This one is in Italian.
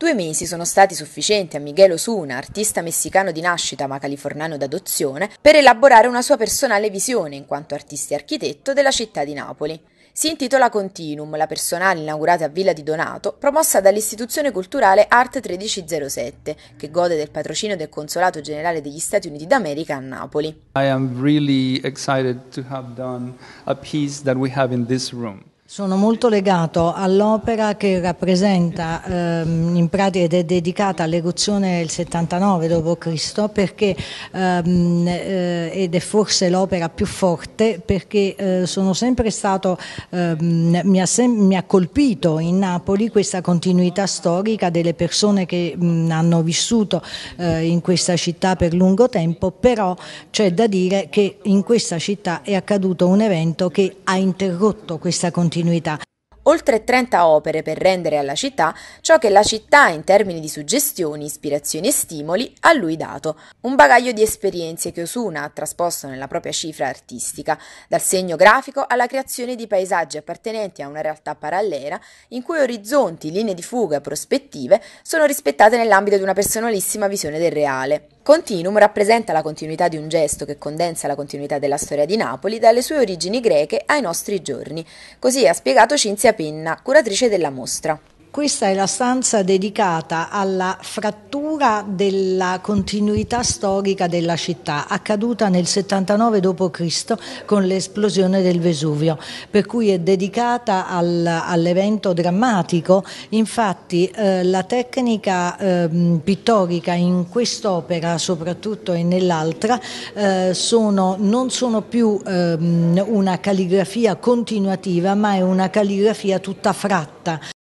Due mesi sono stati sufficienti a Miguel Osuna, artista messicano di nascita ma californiano d'adozione, per elaborare una sua personale visione, in quanto artista e architetto, della città di Napoli. Si intitola Continuum, la personale inaugurata a Villa di Donato, promossa dall'istituzione culturale Art 1307, che gode del patrocinio del Consolato Generale degli Stati Uniti d'America a Napoli. I am really excited to have done a piece that we have in this room. Sono molto legato all'opera che rappresenta ehm, in pratica ed è dedicata all'eruzione del 79 d.C. perché ehm, eh, ed è forse l'opera più forte perché eh, sono sempre stato ehm, mi, ha sem mi, ha colpito in Napoli questa continuità storica delle persone che mh, hanno vissuto eh, in questa città per lungo tempo, però c'è da dire che in questa città è accaduto un evento che ha interrotto questa continuità continuità. Oltre 30 opere per rendere alla città ciò che la città, in termini di suggestioni, ispirazioni e stimoli, ha lui dato. Un bagaglio di esperienze che Osuna ha trasposto nella propria cifra artistica, dal segno grafico alla creazione di paesaggi appartenenti a una realtà parallela, in cui orizzonti, linee di fuga, e prospettive sono rispettate nell'ambito di una personalissima visione del reale. Continuum rappresenta la continuità di un gesto che condensa la continuità della storia di Napoli dalle sue origini greche ai nostri giorni. Così ha spiegato Cinzia Penna, curatrice della mostra. Questa è la stanza dedicata alla frattura della continuità storica della città, accaduta nel 79 d.C. con l'esplosione del Vesuvio, per cui è dedicata al, all'evento drammatico. Infatti eh, la tecnica eh, pittorica in quest'opera, soprattutto e nell'altra, eh, sono, non sono più ehm, una calligrafia continuativa, ma è una calligrafia tutta fratta.